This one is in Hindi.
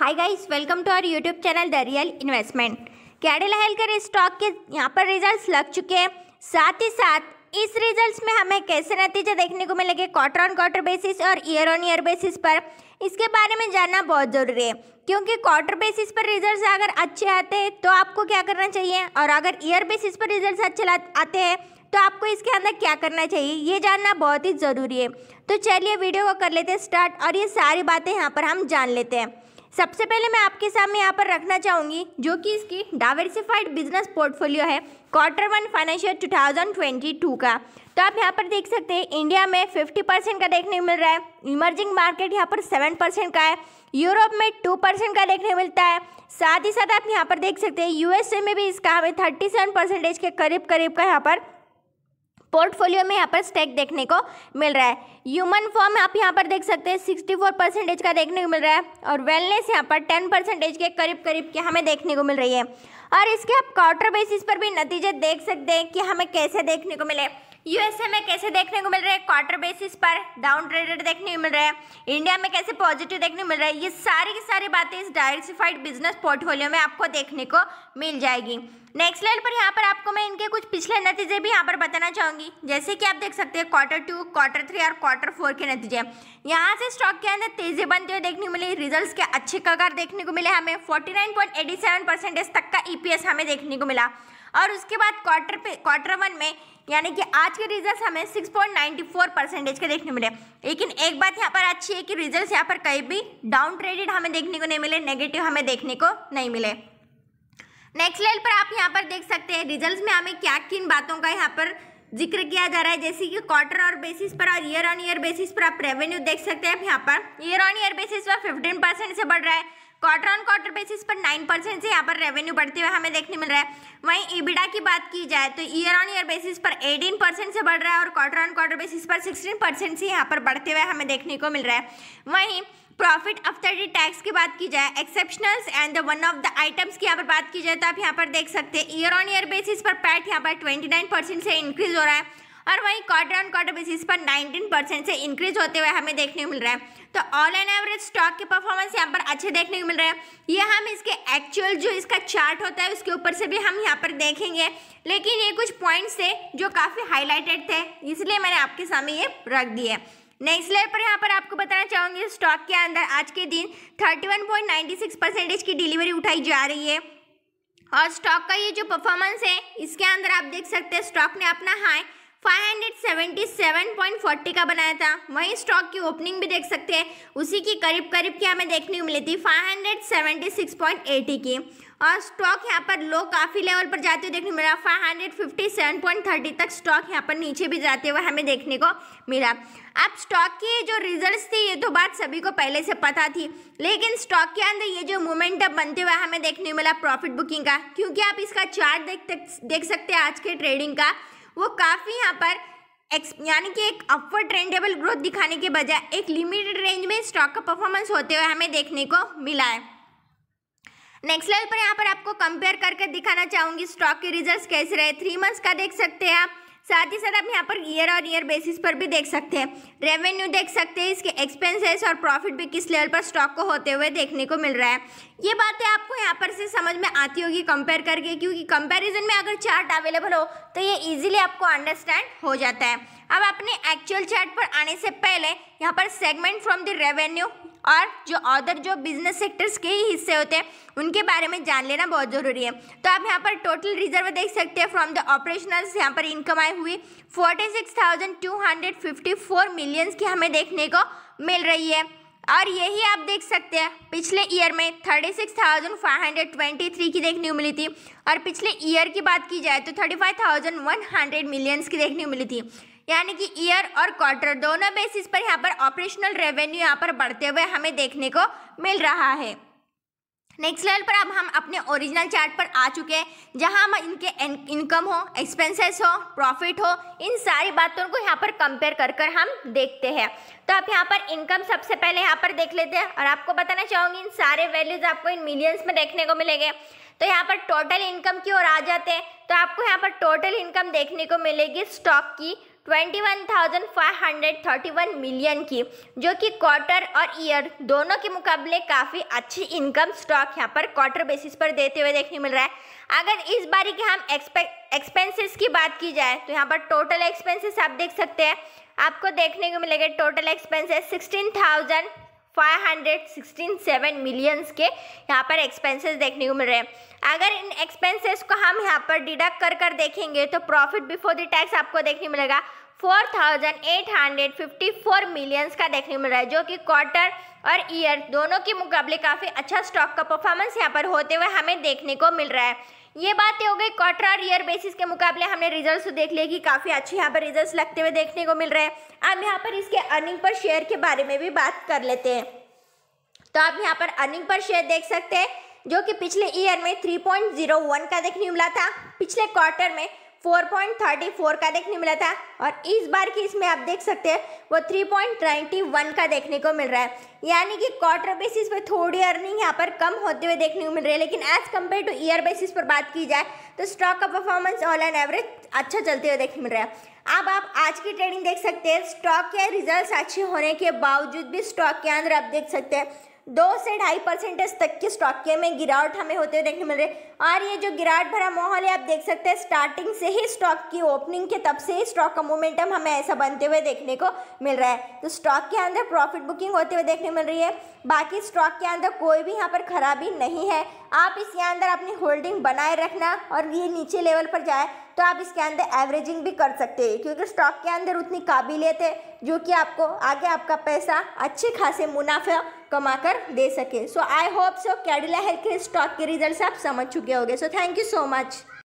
hi guys welcome to our YouTube channel the real investment Cadila care stock के यहाँ पर रिजल्ट्स लग चुके हैं साथ ही साथ इस रिजल्ट्स में हमें कैसे नतीजे देखने को मिलेंगे क्वार्टर ऑन क्वार्टर बेसिस और ईयर ऑन ईयर बेसिस पर इसके बारे में जानना बहुत ज़रूरी है क्योंकि क्वार्टर बेसिस पर रिजल्ट्स अगर अच्छे आते हैं तो आपको क्या करना चाहिए और अगर ईयर बेसिस पर रिजल्ट्स अच्छे आते हैं तो आपको इसके अंदर क्या करना चाहिए ये जानना बहुत ही ज़रूरी है तो चलिए वीडियो को कर लेते हैं स्टार्ट और ये सारी बातें यहाँ पर हम जान लेते हैं सबसे पहले मैं आपके सामने यहाँ पर रखना चाहूँगी जो कि इसकी डाइवर्सिफाइड बिजनेस पोर्टफोलियो है क्वार्टर वन फाइनेंशियल 2022 का तो आप यहाँ पर देख सकते हैं इंडिया में 50 परसेंट का देखने मिल रहा है इमर्जिंग मार्केट यहाँ पर 7 परसेंट का है यूरोप में 2 परसेंट का देखने मिलता है साथ ही साथ आप यहाँ पर देख सकते हैं यूएसए में भी इसका हमें सेवन परसेंटेज के करीब करीब का यहाँ पर पोर्टफोलियो में यहाँ पर स्टेक देखने को मिल रहा है ह्यूमन फॉर्म आप यहाँ पर देख सकते हैं सिक्सटी फोर परसेंटेज का देखने को मिल रहा है और वेलनेस यहाँ पर टेन परसेंटेज के करीब करीब के हमें देखने को मिल रही है और इसके आप क्वार्टर बेसिस पर भी नतीजे देख सकते हैं कि हमें कैसे देखने को मिले यूएसए में कैसे देखने को मिल रहा है क्वार्टर बेसिस पर डाउन ट्रेडेड देखने को मिल रहा है इंडिया में कैसे पॉजिटिव देखने को मिल रहा है ये सारी की सारी बातें इस डायवर्सिफाइड बिजनेस पोर्टफोलियो में आपको देखने को मिल जाएगी नेक्स्ट लेवल पर यहाँ पर आपको मैं इनके कुछ पिछले नतीजे भी यहाँ पर बताना चाहूँगी जैसे कि आप देख सकते हैं क्वार्टर टू क्वार्टर थ्री और क्वार्टर फोर के नतीजे यहाँ से स्टॉक के अंदर तेजी बनते हुए देखने को मिली रिजल्ट्स के अच्छे कगार देखने को मिले हमें सेवन परसेंटेज तक का एस e हमें देखने को मिला और उसके बाद क्वार्टर पे क्वार्टर वन में यानी कि आज के रिजल्ट हमें 6.94 परसेंटेज के देखने मिले लेकिन एक बात यहाँ पर अच्छी है कि रिजल्ट यहाँ पर कहीं भी डाउन ट्रेडेड हमें देखने को नहीं मिले नेगेटिव हमें देखने को नहीं मिले नेक्स्ट लेवल पर आप यहाँ पर देख सकते हैं रिजल्ट में हमें क्या किन बातों का यहाँ पर जिक्र किया जा रहा है जैसे कि क्वार्टर और बेसिस पर और ईयर ऑन ईयर बेसिस पर आप रेवेन्यू देख सकते हैं आप यहाँ per year on year basis पर 15 परसेंट से बढ़ रहा है क्वार्टर ऑन क्वार्टर बेसिस पर नाइन परसेंट से यहाँ पर रेवेन्यू बढ़ते हुए हमें देखने मिल रहा है वहीं ईबीडा की बात की जाए तो ईयर ऑन ईयर बेसिस पर एटीन परसेंट से बढ़ रहा है और क्वार्टर ऑन क्वार्टर बेसिस पर सिक्सटीन परसेंट से यहाँ पर बढ़ते हुए हमें देखने को मिल रहा है वहीं प्रॉफिट आफ्टर डी टैक्स की बात की जाए exceptionals and the one of the items की यहाँ पर बात की जाए तो आप यहाँ पर देख सकते हैं ईयर ऑन ईयर बेसिस पर पैट यहाँ पर ट्वेंटी नाइन परसेंट से इंक्रीज हो रहा है और वहीं क्वार्टर ऑन क्वार्टर बेसिस पर 19 परसेंट से इंक्रीज होते हुए हमें देखने को मिल रहा है तो ऑल एंड एवरेज स्टॉक के परफॉर्मेंस यहाँ पर अच्छे देखने को मिल रहे हैं ये हम इसके एक्चुअल जो इसका चार्ट होता है उसके ऊपर से भी हम यहाँ पर देखेंगे लेकिन ये कुछ पॉइंट्स थे जो काफ़ी हाईलाइटेड थे इसलिए मैंने आपके सामने ये रख दिए नेक्स्ट लेवल पर यहाँ पर आपको बताना चाहूँगी स्टॉक के अंदर आज के दिन सिक्स परसेंटेज की डिलीवरी उठाई जा रही है और स्टॉक का ये जो परफॉर्मेंस है इसके अंदर आप देख सकते हैं स्टॉक ने अपना हाई 577.40 का बनाया था वहीं स्टॉक की ओपनिंग भी देख सकते हैं उसी की करीब करीब की हमें देखने को मिली थी 576.80 की और स्टॉक यहाँ पर लो काफ़ी लेवल पर जाते हुए देखने को मिला 557.30 तक स्टॉक यहाँ पर नीचे भी जाते हुए हमें देखने को मिला अब स्टॉक के जो रिजल्ट्स थे ये तो बात सभी को पहले से पता थी लेकिन स्टॉक के अंदर ये जो मोमेंटअप बनते हुए हमें देखने को मिला प्रॉफिट बुकिंग का क्योंकि आप इसका चार्ट देख देख सकते हैं आज के ट्रेडिंग का वो काफ़ी यहाँ पर यानी कि एक अपवर्ड ट्रेंडेबल ग्रोथ दिखाने के बजाय एक लिमिटेड रेंज में स्टॉक का परफॉर्मेंस होते हुए हमें देखने को मिला है नेक्स्ट लेवल पर यहाँ पर आपको कंपेयर करके दिखाना चाहूँगी स्टॉक के रिजल्ट्स कैसे रहे थ्री मंथ्स का देख सकते हैं आप साथ ही साथ आप यहाँ पर ईयर और ईयर बेसिस पर भी देख सकते हैं रेवेन्यू देख सकते हैं इसके एक्सपेंसेस और प्रॉफिट भी किस लेवल पर स्टॉक को होते हुए देखने को मिल रहा है ये बातें आपको यहाँ पर से समझ में आती होगी कंपेयर करके क्योंकि कंपैरिजन में अगर चार्ट अवेलेबल हो तो ये इजीली आपको अंडरस्टैंड हो जाता है अब अपने एक्चुअल चार्ट पर आने से पहले यहाँ पर सेगमेंट फ्रॉम द रेवेन्यू और जो अदर जो बिजनेस सेक्टर्स के ही हिस्से होते हैं उनके बारे में जान लेना बहुत ज़रूरी है तो आप यहाँ पर टोटल रिजर्व देख सकते हैं फ्रॉम द ऑपरेशनल्स यहाँ पर इनकम आई हुई forty six thousand two hundred fifty four millions की हमें देखने को मिल रही है और यही आप देख सकते हैं पिछले ईयर में thirty six thousand five hundred twenty three की देखने को मिली थी और पिछले ईयर की बात की जाए तो thirty five thousand one hundred millions की देखने को मिली थी यानी कि ईयर और क्वार्टर दोनों बेसिस पर यहाँ पर ऑपरेशनल रेवेन्यू यहाँ पर बढ़ते हुए हमें देखने को मिल रहा है नेक्स्ट लेवल पर अब हम अपने ओरिजिनल चार्ट पर आ चुके हैं जहाँ हम इनके इनकम हो एक्सपेंसेस हो प्रॉफिट हो इन सारी बातों को यहाँ पर कंपेयर कर कर हम देखते हैं तो आप यहाँ पर इनकम सबसे पहले यहाँ पर देख लेते हैं और आपको बताना चाहूँगी इन सारे वैल्यूज आपको इन मिलियंस में देखने को मिलेंगे तो यहाँ पर टोटल इनकम की ओर आ जाते हैं तो आपको यहाँ पर टोटल इनकम देखने को मिलेगी स्टॉक की 21,531 मिलियन की जो कि क्वार्टर और ईयर दोनों के मुकाबले काफ़ी अच्छी इनकम स्टॉक यहाँ पर क्वार्टर बेसिस पर देते हुए देखने मिल रहा है अगर इस बारी के हम एक्सपेंसेस की बात की जाए तो यहाँ पर टोटल एक्सपेंसेस आप देख सकते हैं आपको देखने को मिलेगा total expenses sixteen thousand five hundred sixteen seven millions के यहाँ पर एक्सपेंसेस देखने को मिल रहे हैं अगर इन एक्सपेंसेस को हम यहाँ पर डिडक्ट कर कर देखेंगे तो प्रॉफिट बिफोर द टैक्स आपको देखने मिलेगा 4,854 मिलियंस का देखने मिल रहा है जो कि क्वार्टर और ईयर दोनों के मुकाबले काफ़ी अच्छा स्टॉक का परफॉर्मेंस यहाँ पर होते हुए हमें देखने को मिल रहा है ये बात हो गई क्वार्टर और ईयर बेसिस के मुकाबले हमने रिजल्ट्स तो देख लिए कि काफ़ी अच्छे यहाँ पर रिजल्ट्स लगते हुए देखने को मिल रहे हैं अब यहाँ पर इसके अर्निंग पर शेयर के बारे में भी बात कर लेते हैं तो आप यहाँ पर अर्निंग पर शेयर देख सकते हैं जो कि पिछले ईयर में 3.01 का देखने मिला था पिछले क्वार्टर में 4.34 का देखने मिला था और इस बार की इसमें आप देख सकते हैं वो 3.91 का देखने को मिल रहा है यानी कि क्वार्टर बेसिस पे थोड़ी अर्निंग यहाँ पर कम होते हुए देखने को मिल रही है लेकिन as compared to year basis पर बात की जाए तो स्टॉक का परफॉर्मेंस ऑल एंड एवरेज अच्छा चलते हुए देखने मिल रहा है अब आप आज की ट्रेडिंग देख सकते हैं स्टॉक के रिजल्ट अच्छे होने के बावजूद भी स्टॉक के अंदर आप देख सकते हैं दो से ढाई परसेंटेज तक के स्टॉक के में गिरावट हमें होते हुए देखने मिल रही है और ये जो गिरावट भरा माहौल है आप देख सकते हैं स्टार्टिंग से ही स्टॉक की ओपनिंग के तब से ही स्टॉक का मोमेंटम हमें ऐसा बनते हुए देखने को मिल रहा है तो स्टॉक के अंदर प्रॉफिट बुकिंग होते हुए देखने मिल रही है बाकी स्टॉक के अंदर कोई भी यहाँ पर खराबी नहीं है आप इसके अंदर अपनी होल्डिंग बनाए रखना और ये नीचे लेवल पर जाए तो आप इसके अंदर एवरेजिंग भी कर सकते हैं क्योंकि स्टॉक के अंदर उतनी काबिलियत है जो कि आपको आगे आपका पैसा अच्छे खासे मुनाफा कमा कर दे सके so I hope so Cadila health के स्टॉक के रिजल्ट आप समझ चुके होंगे so thank you so much